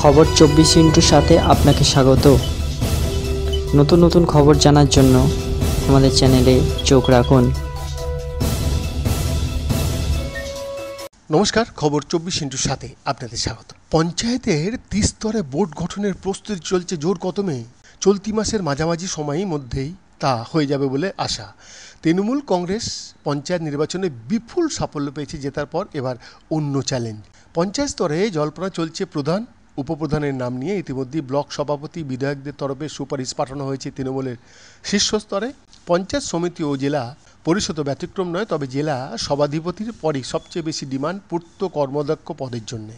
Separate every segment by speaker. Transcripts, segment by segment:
Speaker 1: খবর চব্বিশ ইন্টুর সাথে আপনাকে স্বাগত নতুন নতুন খবর জানার জন্য আমাদের চ্যানেলে চোখ রাখুন নমস্কার খবর চব্বিশ ইন্টুর সাথে আপনাদের স্বাগত পঞ্চায়েতের ত্রিস্তরে বোর্ড গঠনের প্রস্তুতি চলছে জোর কদমে চলতি মাসের মাঝামাঝি সময়ের মধ্যেই তা হয়ে যাবে বলে আশা তৃণমূল কংগ্রেস পঞ্চায়েত নির্বাচনে বিপুল সাফল্য পেয়েছে জেতার পর এবার অন্য চ্যালেঞ্জ পঞ্চায়েত স্তরে জল্পনা চলছে প্রধান উপপ্রধানের নাম নিয়ে ইতিমধ্যেই ব্লক সভাপতি বিধায়কদের তরফে সুপারিশ পাঠানো হয়েছে তৃণমূলের শীর্ষস্তরে পঞ্চায়েত সমিতি ও জেলা পরিষদ ব্যতিক্রম নয় তবে জেলা সভাধিপতির পরই সবচেয়ে বেশি ডিমান্ড পূর্ত কর্মদক্ষ পদের জন্য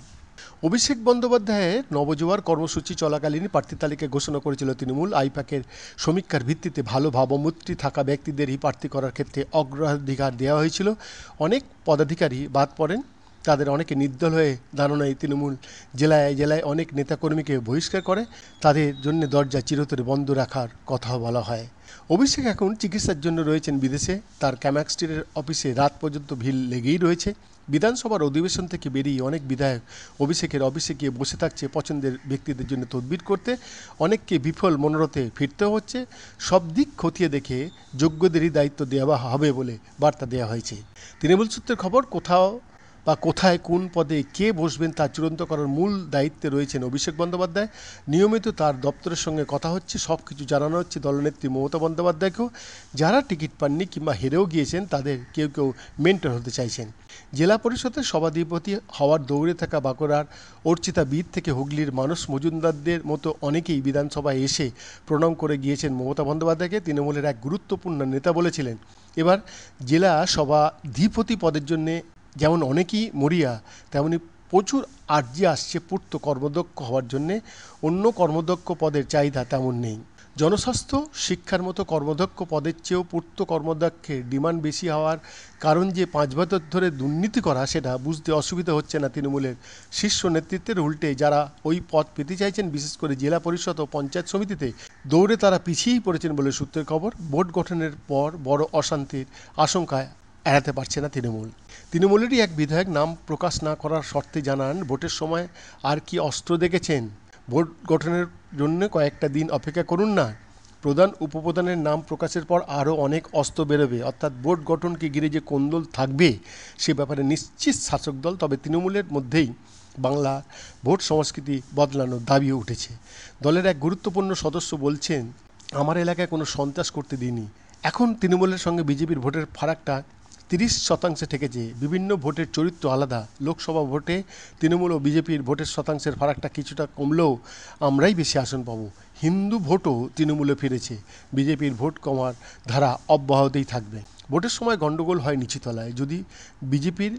Speaker 1: অভিষেক বন্দ্যোপাধ্যায়ের নবজোয়ার কর্মসূচি চলাকালীন প্রার্থী তালিকা ঘোষণা করেছিল তৃণমূল আইপ্যাকের সমীক্ষার ভিত্তিতে ভালো ভাবমূর্তি থাকা ব্যক্তিদেরই প্রার্থী করার ক্ষেত্রে অগ্রাধিকার দেওয়া হয়েছিল অনেক পদাধিকারী বাদ পড়েন তাদের অনেকে নির্দল হয়ে ধারণায় তৃণমূল জেলায় জেলায় অনেক নেতাকর্মীকে বহিষ্কার করে তাদের জন্য দরজা চিরতরে বন্ধ রাখার কথা বলা হয় অভিষেক এখন চিকিৎসার জন্য রয়েছেন বিদেশে তার ক্যামাক্সটিরের অফিসে রাত পর্যন্ত ভিড় লেগেই রয়েছে বিধানসভার অধিবেশন থেকে বেরিয়ে অনেক বিধায়ক অভিষেকের অফিসে গিয়ে বসে থাকছে পছন্দের ব্যক্তিদের জন্য তদবির করতে অনেককে বিফল মনোরথে ফিরতে হচ্ছে সব দিক খতিয়ে দেখে যোগ্যদেরই দায়িত্ব দেওয়া হবে বলে বার্তা দেওয়া হয়েছে তৃণমূল সূত্রের খবর কোথাও বা কোথায় কোন পদে কে বসবেন তা চূড়ান্ত করার মূল দায়িত্বে রয়েছেন অভিষেক বন্দ্যোপাধ্যায় নিয়মিত তার দপ্তরের সঙ্গে কথা হচ্ছে সব কিছু জানানো হচ্ছে দলনেত্রী মমতা বন্দ্যোপাধ্যায়কেও যারা টিকিট পাননি কিংবা হেরেও গিয়েছেন তাদের কেউ কেউ মেন্টর হতে চাইছেন জেলা পরিষদের সভাধিপতি হওয়ার দৌড়ে থাকা বাঁকুড়ার অর্চিতা বীর থেকে হুগলির মানুষ মজুমদারদের মতো অনেকেই বিধানসভায় এসে প্রণাম করে গিয়েছেন মমতা বন্দ্যোপাধ্যায়কে তৃণমূলের এক গুরুত্বপূর্ণ নেতা বলেছিলেন এবার জেলা সভাধিপতি পদের জন্যে যেমন অনেকেই মরিয়া তেমনি প্রচুর আর্জি আসছে পূর্ত কর্মদক্ষ হওয়ার জন্যে অন্য কর্মদক্ষ পদের চাহিদা তেমন নেই জনস্বাস্থ্য শিক্ষার মতো কর্মদক্ষ পদের চেয়েও পূর্ত কর্মদক্ষের ডিমান্ড বেশি হওয়ার কারণ যে পাঁচ বছর ধরে দুর্নীতি করা সেটা বুঝতে অসুবিধা হচ্ছে না তৃণমূলের শীর্ষ নেতৃত্বের উল্টে যারা ওই পদ পেতে চাইছেন বিশেষ করে জেলা পরিষদ ও পঞ্চায়েত সমিতিতে দৌড়ে তারা পিছিয়েই পড়েছেন বলে সূত্রের খবর ভোট গঠনের পর বড় অশান্তির আশঙ্কায় এড়াতে পারছে না তৃণমূল তৃণমূলেরই এক বিধায়ক নাম প্রকাশ না করার শর্তে জানান ভোটের সময় আর কি অস্ত্র দেখেছেন ভোট গঠনের জন্য কয়েকটা দিন অপেক্ষা করুন না প্রধান উপপ্রধানের নাম প্রকাশের পর আরও অনেক অস্ত্র বেরোবে অর্থাৎ ভোট গঠনকে ঘিরে যে কোন্দল থাকবে সে ব্যাপারে নিশ্চিত শাসক দল তবে তৃণমূলের মধ্যেই বাংলা ভোট সংস্কৃতি বদলানোর দাবিও উঠেছে দলের এক গুরুত্বপূর্ণ সদস্য বলছেন আমার এলাকায় কোনো সন্ত্রাস করতে দিইনি এখন তৃণমূলের সঙ্গে বিজেপির ভোটের ফারাকটা তিরিশ শতাংশে ঠেকেছে বিভিন্ন ভোটের চরিত্র আলাদা লোকসভা ভোটে তৃণমূল ও বিজেপির ভোটের শতাংশের ফারাকটা কিছুটা কমলেও আমরাই বেশি আসন পাবো হিন্দু ভোটও তৃণমূলে ফিরেছে বিজেপির ভোট কমার ধারা অব্যাহতই থাকবে ভোটের সময় গণ্ডগোল হয় নিচুতলায় যদি বিজেপির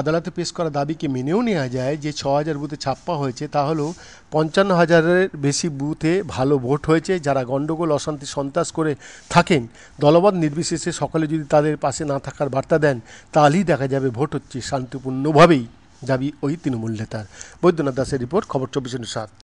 Speaker 1: আদালতে পেশ করা দাবিকে মেনেও নেওয়া যায় যে ছ হাজার বুথে ছাপ্পা হয়েছে তাহলেও পঞ্চান্ন হাজারের বেশি বুথে ভালো ভোট হয়েছে যারা গণ্ডগোল অশান্তি সন্ত্রাস করে থাকেন দলবদ নির্বিশেষে সকলে যদি তাদের পাশে না থাকার বার্তা দেন তাহলেই দেখা যাবে ভোট হচ্ছে শান্তিপূর্ণভাবেই দাবি ওই তৃণমূল নেতার বৈদ্যনাথ দাসের রিপোর্ট খবর চব্বিশ সাত